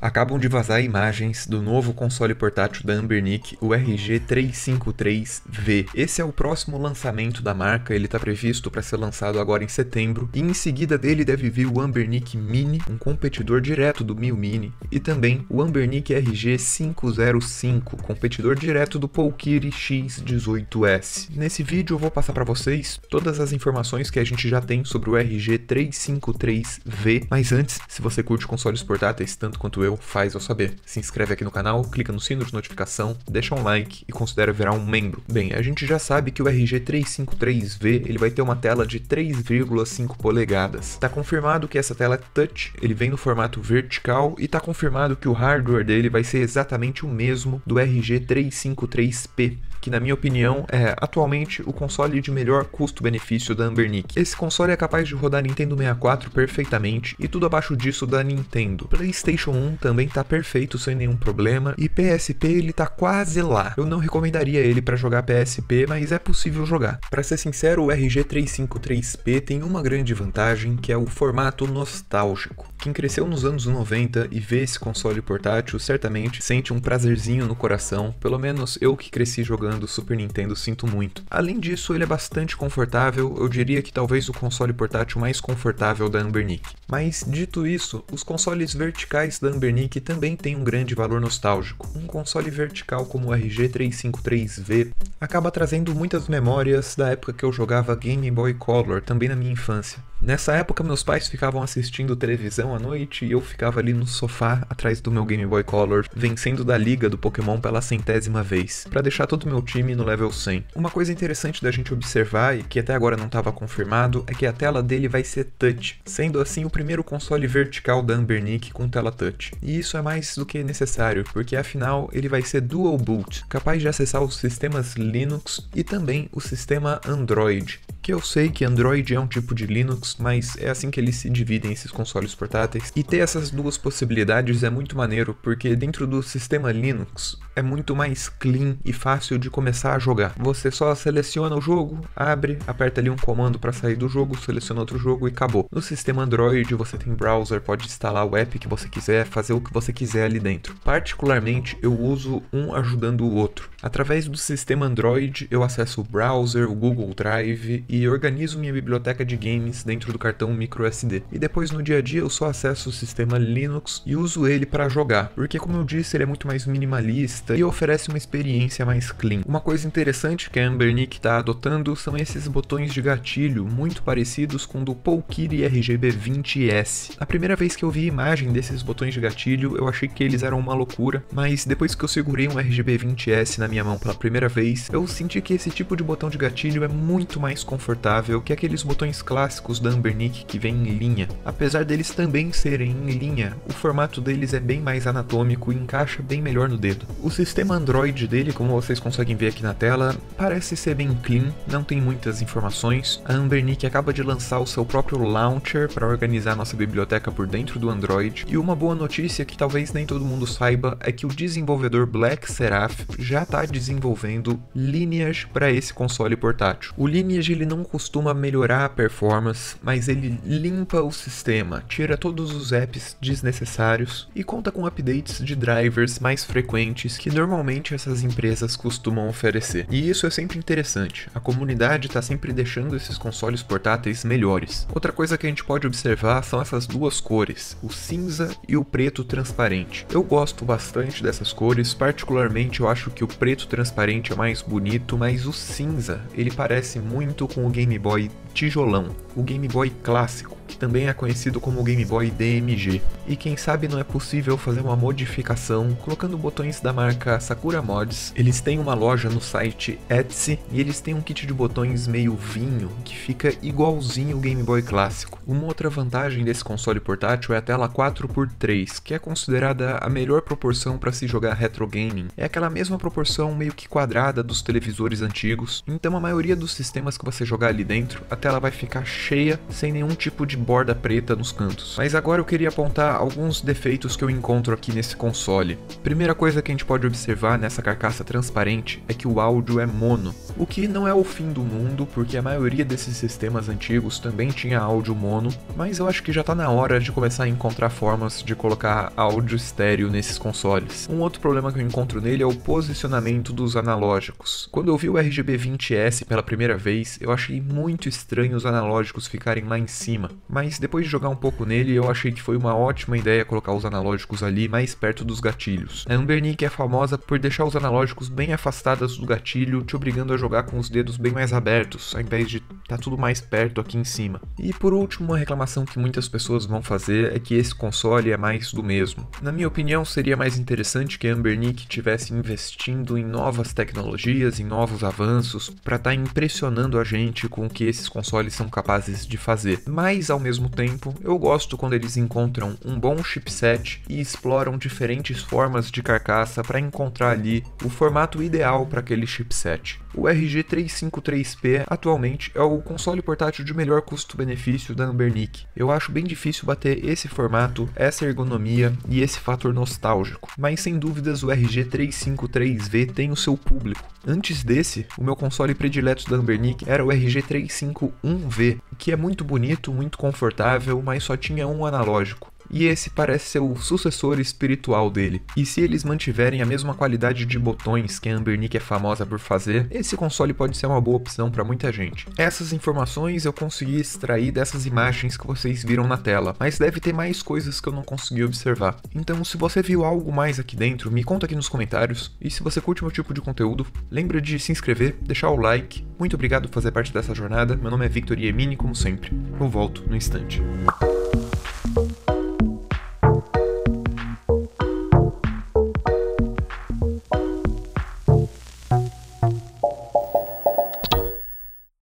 acabam de vazar imagens do novo console portátil da Ambernic, o RG353V. Esse é o próximo lançamento da marca, ele está previsto para ser lançado agora em setembro, e em seguida dele deve vir o Ambernic Mini, um competidor direto do Mil Mini, e também o Ambernic RG505, competidor direto do Polkiri X18S. Nesse vídeo eu vou passar para vocês todas as informações que a gente já tem sobre o RG353V, mas antes, se você curte consoles portáteis tanto quanto eu, eu faz eu saber. Se inscreve aqui no canal, clica no sino de notificação, deixa um like e considera virar um membro. Bem, a gente já sabe que o RG353V ele vai ter uma tela de 3,5 polegadas. Tá confirmado que essa tela é touch, ele vem no formato vertical e tá confirmado que o hardware dele vai ser exatamente o mesmo do RG353P que na minha opinião é atualmente o console de melhor custo-benefício da Ambernic. Esse console é capaz de rodar Nintendo 64 perfeitamente e tudo abaixo disso da Nintendo. PlayStation 1 também tá perfeito sem nenhum problema e PSP ele tá quase lá. Eu não recomendaria ele para jogar PSP, mas é possível jogar. Para ser sincero, o RG353P tem uma grande vantagem que é o formato nostálgico. Quem cresceu nos anos 90 e vê esse console portátil certamente sente um prazerzinho no coração, pelo menos eu que cresci jogando do Super Nintendo, sinto muito. Além disso, ele é bastante confortável, eu diria que talvez o console portátil mais confortável da Ambernic. Mas, dito isso, os consoles verticais da Ambernic também têm um grande valor nostálgico. Um console vertical como o RG353V acaba trazendo muitas memórias da época que eu jogava Game Boy Color, também na minha infância. Nessa época, meus pais ficavam assistindo televisão à noite e eu ficava ali no sofá atrás do meu Game Boy Color, vencendo da liga do Pokémon pela centésima vez, para deixar todo o meu time no level 100. Uma coisa interessante da gente observar e que até agora não estava confirmado é que a tela dele vai ser touch, sendo assim o primeiro console vertical da Ambernick com tela touch. E isso é mais do que necessário, porque afinal ele vai ser dual boot, capaz de acessar os sistemas Linux e também o sistema Android que eu sei que Android é um tipo de Linux, mas é assim que eles se dividem esses consoles portáteis. E ter essas duas possibilidades é muito maneiro, porque dentro do sistema Linux é muito mais clean e fácil de começar a jogar. Você só seleciona o jogo, abre, aperta ali um comando para sair do jogo, seleciona outro jogo e acabou. No sistema Android você tem browser, pode instalar o app que você quiser, fazer o que você quiser ali dentro. Particularmente eu uso um ajudando o outro. Através do sistema Android eu acesso o browser, o Google Drive e organizo minha biblioteca de games dentro do cartão micro SD. E depois no dia a dia eu só acesso o sistema Linux e uso ele para jogar, porque como eu disse, ele é muito mais minimalista e oferece uma experiência mais clean. Uma coisa interessante que a Ambernick está adotando são esses botões de gatilho, muito parecidos com o do Polkiri RGB20S. A primeira vez que eu vi imagem desses botões de gatilho, eu achei que eles eram uma loucura, mas depois que eu segurei um RGB20S na minha mão pela primeira vez, eu senti que esse tipo de botão de gatilho é muito mais confortável confortável que aqueles botões clássicos da Ambernic que vem em linha. Apesar deles também serem em linha, o formato deles é bem mais anatômico e encaixa bem melhor no dedo. O sistema Android dele, como vocês conseguem ver aqui na tela, parece ser bem clean, não tem muitas informações. A Ambernic acaba de lançar o seu próprio launcher para organizar nossa biblioteca por dentro do Android, e uma boa notícia que talvez nem todo mundo saiba é que o desenvolvedor Black Seraph já está desenvolvendo Lineage para esse console portátil. O Lineage ele não costuma melhorar a performance, mas ele limpa o sistema, tira todos os apps desnecessários e conta com updates de drivers mais frequentes que normalmente essas empresas costumam oferecer. E isso é sempre interessante, a comunidade está sempre deixando esses consoles portáteis melhores. Outra coisa que a gente pode observar são essas duas cores, o cinza e o preto transparente. Eu gosto bastante dessas cores, particularmente eu acho que o preto transparente é mais bonito, mas o cinza ele parece muito com com o Game Boy tijolão, o Game Boy clássico, também é conhecido como Game Boy DMG, e quem sabe não é possível fazer uma modificação colocando botões da marca Sakura Mods. Eles têm uma loja no site Etsy e eles têm um kit de botões meio vinho que fica igualzinho o Game Boy clássico. Uma outra vantagem desse console portátil é a tela 4x3, que é considerada a melhor proporção para se jogar retro gaming. É aquela mesma proporção meio que quadrada dos televisores antigos, então a maioria dos sistemas que você jogar ali dentro, a tela vai ficar cheia sem nenhum tipo de borda preta nos cantos. Mas agora eu queria apontar alguns defeitos que eu encontro aqui nesse console. Primeira coisa que a gente pode observar nessa carcaça transparente é que o áudio é mono. O que não é o fim do mundo, porque a maioria desses sistemas antigos também tinha áudio mono, mas eu acho que já tá na hora de começar a encontrar formas de colocar áudio estéreo nesses consoles. Um outro problema que eu encontro nele é o posicionamento dos analógicos. Quando eu vi o RGB20S pela primeira vez, eu achei muito estranho os analógicos ficarem lá em cima, mas depois de jogar um pouco nele, eu achei que foi uma ótima ideia colocar os analógicos ali mais perto dos gatilhos. A Ambernick é famosa por deixar os analógicos bem afastados do gatilho, te obrigando a jogar com os dedos bem mais abertos, ao invés de estar tá tudo mais perto aqui em cima. E por último, uma reclamação que muitas pessoas vão fazer é que esse console é mais do mesmo. Na minha opinião, seria mais interessante que a Ambernic tivesse investindo em novas tecnologias, em novos avanços, para estar tá impressionando a gente com o que esses consoles são capazes de fazer. Mas ao mesmo tempo, eu gosto quando eles encontram um bom chipset e exploram diferentes formas de carcaça para encontrar ali o formato ideal para aquele chipset. O RG353P atualmente é o console portátil de melhor custo-benefício da Ambernic. Eu acho bem difícil bater esse formato, essa ergonomia e esse fator nostálgico, mas sem dúvidas o RG353V tem o seu público. Antes desse, o meu console predileto da Ambernic era o RG351V, que é muito bonito, muito confortável, mas só tinha um analógico e esse parece ser o sucessor espiritual dele. E se eles mantiverem a mesma qualidade de botões que a Ambernic é famosa por fazer, esse console pode ser uma boa opção para muita gente. Essas informações eu consegui extrair dessas imagens que vocês viram na tela, mas deve ter mais coisas que eu não consegui observar. Então se você viu algo mais aqui dentro, me conta aqui nos comentários, e se você curte meu tipo de conteúdo, lembra de se inscrever, deixar o like. Muito obrigado por fazer parte dessa jornada, meu nome é Victor Yemini, como sempre. Eu volto no instante.